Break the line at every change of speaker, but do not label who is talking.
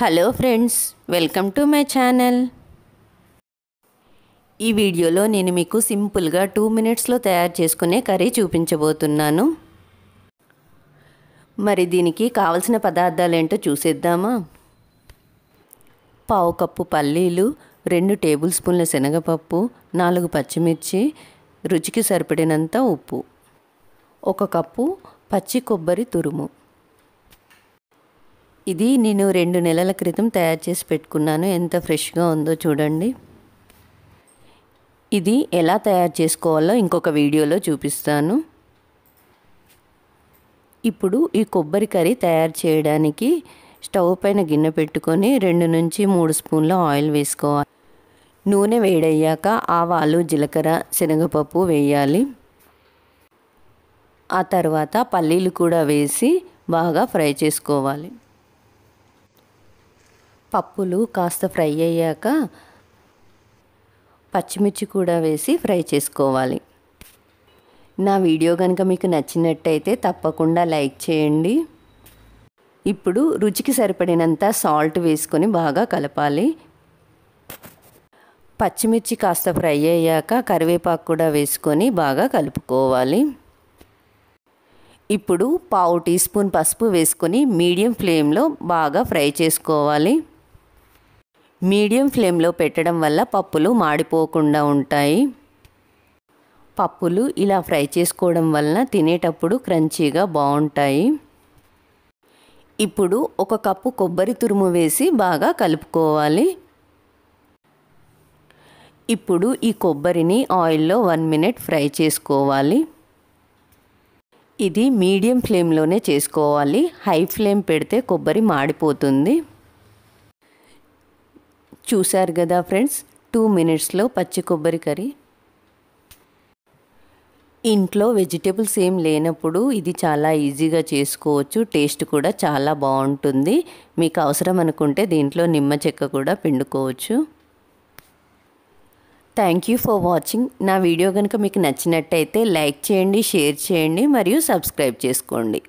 hello friends welcome to my channel ఈ వీడియోలో నేను మీకు సింపుల్గా టూ మినిట్స్లో తయారు చేసుకునే కర్రీ చూపించబోతున్నాను మరి దీనికి కావలసిన పదార్థాలు ఏంటో చూసేద్దామా పావు కప్పు పల్లీలు రెండు టేబుల్ స్పూన్ల శనగపప్పు నాలుగు పచ్చిమిర్చి రుచికి సరిపడినంత ఉప్పు ఒక కప్పు పచ్చి కొబ్బరి తురుము ఇది నేను రెండు నెలల క్రితం తయారు చేసి పెట్టుకున్నాను ఎంత ఫ్రెష్గా ఉందో చూడండి ఇది ఎలా తయారు చేసుకోవాలో ఇంకొక వీడియోలో చూపిస్తాను ఇప్పుడు ఈ కొబ్బరి కర్రీ తయారు చేయడానికి స్టవ్ పైన గిన్నె పెట్టుకొని రెండు నుంచి మూడు స్పూన్ల ఆయిల్ వేసుకోవాలి నూనె వేడయ్యాక ఆవాలు జీలకర్ర శనగపప్పు వేయాలి ఆ తర్వాత పల్లీలు కూడా వేసి బాగా ఫ్రై చేసుకోవాలి పప్పులు కాస్త ఫ్రై అయ్యాక పచ్చిమిర్చి కూడా వేసి ఫ్రై చేసుకోవాలి నా వీడియో కనుక మీకు నచ్చినట్టయితే తప్పకుండా లైక్ చేయండి ఇప్పుడు రుచికి సరిపడినంత సాల్ట్ వేసుకొని బాగా కలపాలి పచ్చిమిర్చి కాస్త ఫ్రై అయ్యాక కరివేపాకు కూడా వేసుకొని బాగా కలుపుకోవాలి ఇప్పుడు పావు టీ స్పూన్ పసుపు వేసుకొని మీడియం ఫ్లేమ్లో బాగా ఫ్రై చేసుకోవాలి మీడియం ఫ్లేమ్లో పెట్టడం వల్ల పప్పులు మాడిపోకుండా ఉంటాయి పప్పులు ఇలా ఫ్రై చేసుకోవడం వలన తినేటప్పుడు క్రంచీగా బాగుంటాయి ఇప్పుడు ఒక కప్పు కొబ్బరి తురుము వేసి బాగా కలుపుకోవాలి ఇప్పుడు ఈ కొబ్బరిని ఆయిల్లో వన్ మినిట్ ఫ్రై చేసుకోవాలి ఇది మీడియం ఫ్లేమ్లోనే చేసుకోవాలి హై ఫ్లేమ్ పెడితే కొబ్బరి మాడిపోతుంది చూశారు కదా ఫ్రెండ్స్ టూ మినిట్స్లో పచ్చి కొబ్బరి కర్రీ ఇంట్లో వెజిటేబుల్స్ ఏం లేనప్పుడు ఇది చాలా ఈజీగా చేసుకోవచ్చు టేస్ట్ కూడా చాలా బాగుంటుంది మీకు అవసరం అనుకుంటే దీంట్లో నిమ్మ చెక్క కూడా పిండుకోవచ్చు థ్యాంక్ యూ ఫర్ వాచింగ్ నా వీడియో కనుక మీకు నచ్చినట్టయితే లైక్ చేయండి షేర్ చేయండి మరియు సబ్స్క్రైబ్ చేసుకోండి